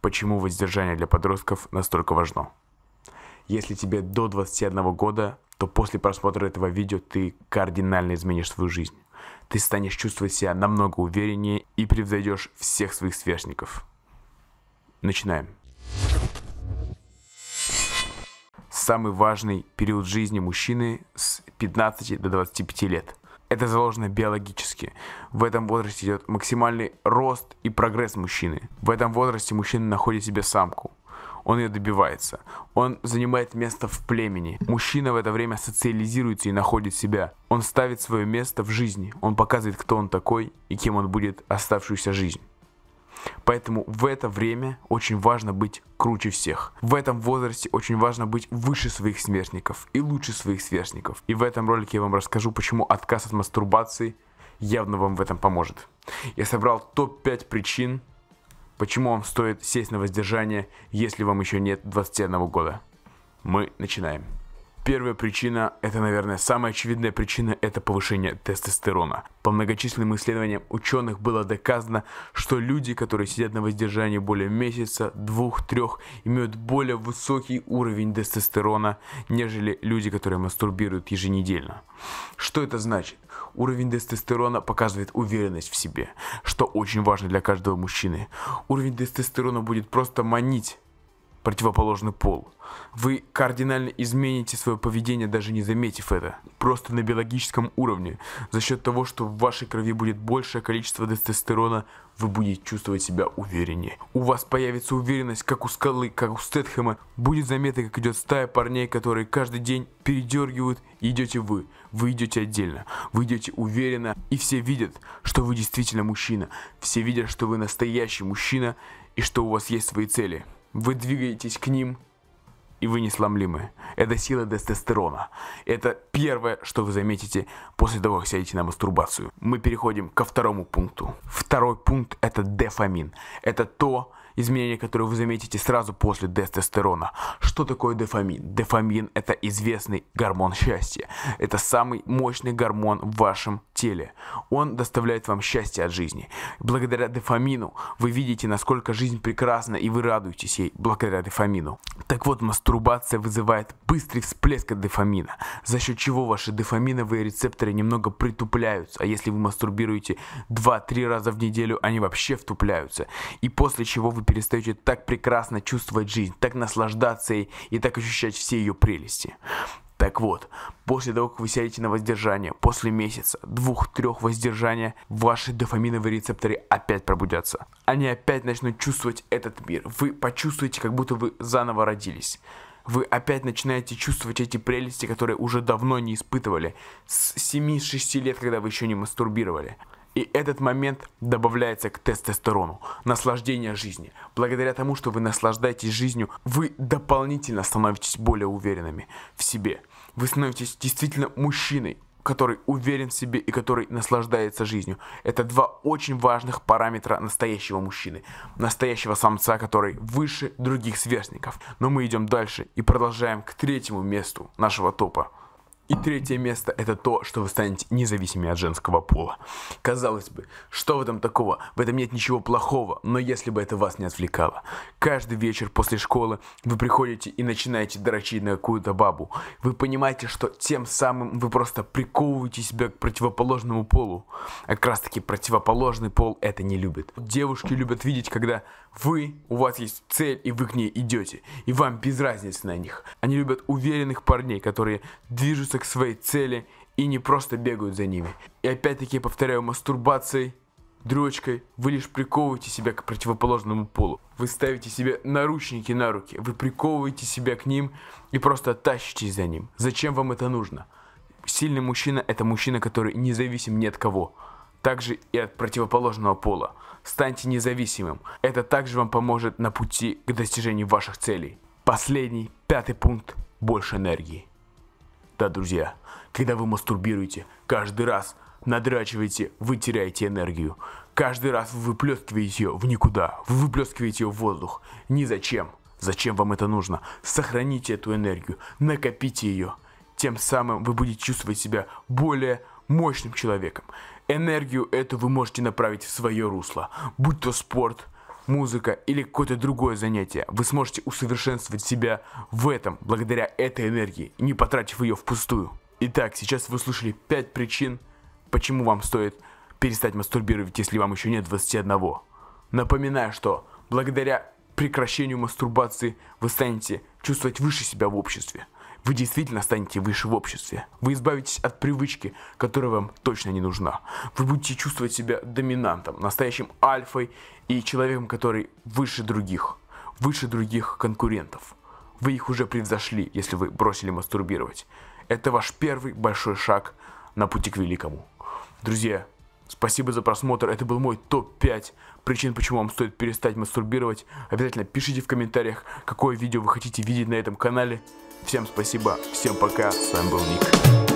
Почему воздержание для подростков настолько важно? Если тебе до 21 года, то после просмотра этого видео ты кардинально изменишь свою жизнь. Ты станешь чувствовать себя намного увереннее и превзойдешь всех своих сверстников. Начинаем. Самый важный период жизни мужчины с 15 до 25 лет – это заложено биологически. В этом возрасте идет максимальный рост и прогресс мужчины. В этом возрасте мужчина находит себе самку. Он ее добивается. Он занимает место в племени. Мужчина в это время социализируется и находит себя. Он ставит свое место в жизни. Он показывает, кто он такой и кем он будет оставшуюся жизнь. Поэтому в это время очень важно быть круче всех. В этом возрасте очень важно быть выше своих сверстников и лучше своих сверстников. И в этом ролике я вам расскажу, почему отказ от мастурбации явно вам в этом поможет. Я собрал топ-5 причин, почему вам стоит сесть на воздержание, если вам еще нет 21 года. Мы начинаем. Первая причина, это, наверное, самая очевидная причина, это повышение тестостерона. По многочисленным исследованиям ученых было доказано, что люди, которые сидят на воздержании более месяца, двух-трех, имеют более высокий уровень тестостерона, нежели люди, которые мастурбируют еженедельно. Что это значит? Уровень тестостерона показывает уверенность в себе, что очень важно для каждого мужчины. Уровень тестостерона будет просто манить противоположный пол. Вы кардинально измените свое поведение, даже не заметив это, просто на биологическом уровне. За счет того, что в вашей крови будет большее количество тестостерона, вы будете чувствовать себя увереннее. У вас появится уверенность, как у скалы, как у Стэтхэма. Будет заметно, как идет стая парней, которые каждый день передергивают, и идете вы. Вы идете отдельно, вы идете уверенно, и все видят, что вы действительно мужчина. Все видят, что вы настоящий мужчина, и что у вас есть свои цели. Вы двигаетесь к ним, и вы несломлимы. Это сила тестостерона. Это первое, что вы заметите после того, как сядете на мастурбацию. Мы переходим ко второму пункту. Второй пункт – это дефамин. Это то, изменения, которые вы заметите сразу после тестостерона. Что такое дофамин? Дофамин – это известный гормон счастья. Это самый мощный гормон в вашем теле. Он доставляет вам счастье от жизни. Благодаря дофамину вы видите, насколько жизнь прекрасна, и вы радуетесь ей благодаря дофамину. Так вот, мастурбация вызывает быстрый всплеск дофамина, за счет чего ваши дофаминовые рецепторы немного притупляются, а если вы мастурбируете 2-3 раза в неделю, они вообще втупляются. И после чего вы перестаете так прекрасно чувствовать жизнь, так наслаждаться ей и так ощущать все ее прелести. Так вот, после того, как вы сядете на воздержание, после месяца, двух-трех воздержания, ваши дофаминовые рецепторы опять пробудятся. Они опять начнут чувствовать этот мир. Вы почувствуете, как будто вы заново родились вы опять начинаете чувствовать эти прелести, которые уже давно не испытывали. С 7-6 лет, когда вы еще не мастурбировали. И этот момент добавляется к тестостерону, наслаждение жизни. Благодаря тому, что вы наслаждаетесь жизнью, вы дополнительно становитесь более уверенными в себе. Вы становитесь действительно мужчиной, который уверен в себе и который наслаждается жизнью. Это два очень важных параметра настоящего мужчины, настоящего самца, который выше других сверстников. Но мы идем дальше и продолжаем к третьему месту нашего топа. И третье место это то, что вы станете независимыми от женского пола. Казалось бы, что в этом такого? В этом нет ничего плохого, но если бы это вас не отвлекало. Каждый вечер после школы вы приходите и начинаете дрочить на какую-то бабу. Вы понимаете, что тем самым вы просто приковываете себя к противоположному полу. А как раз таки противоположный пол это не любит. Девушки любят видеть, когда вы, у вас есть цель, и вы к ней идете, и вам без разницы на них. Они любят уверенных парней, которые движутся к своей цели и не просто бегают за ними. И опять-таки я повторяю, мастурбацией, дрочкой, вы лишь приковываете себя к противоположному полу. Вы ставите себе наручники на руки, вы приковываете себя к ним и просто тащитесь за ним. Зачем вам это нужно? Сильный мужчина – это мужчина, который независим ни от кого также и от противоположного пола. Станьте независимым. Это также вам поможет на пути к достижению ваших целей. Последний, пятый пункт – больше энергии. Да, друзья, когда вы мастурбируете, каждый раз надрачиваете, вы теряете энергию. Каждый раз вы выплескиваете ее в никуда, вы выплескиваете ее в воздух. Ни зачем. Зачем вам это нужно? Сохраните эту энергию, накопите ее. Тем самым вы будете чувствовать себя более мощным человеком. Энергию эту вы можете направить в свое русло, будь то спорт, музыка или какое-то другое занятие. Вы сможете усовершенствовать себя в этом, благодаря этой энергии, не потратив ее впустую. Итак, сейчас вы слышали 5 причин, почему вам стоит перестать мастурбировать, если вам еще нет 21. Напоминаю, что благодаря прекращению мастурбации вы станете чувствовать выше себя в обществе. Вы действительно станете выше в обществе. Вы избавитесь от привычки, которая вам точно не нужна. Вы будете чувствовать себя доминантом, настоящим альфой и человеком, который выше других, выше других конкурентов. Вы их уже превзошли, если вы бросили мастурбировать. Это ваш первый большой шаг на пути к великому. Друзья, Спасибо за просмотр. Это был мой топ-5 причин, почему вам стоит перестать мастурбировать. Обязательно пишите в комментариях, какое видео вы хотите видеть на этом канале. Всем спасибо, всем пока, с вами был Ник.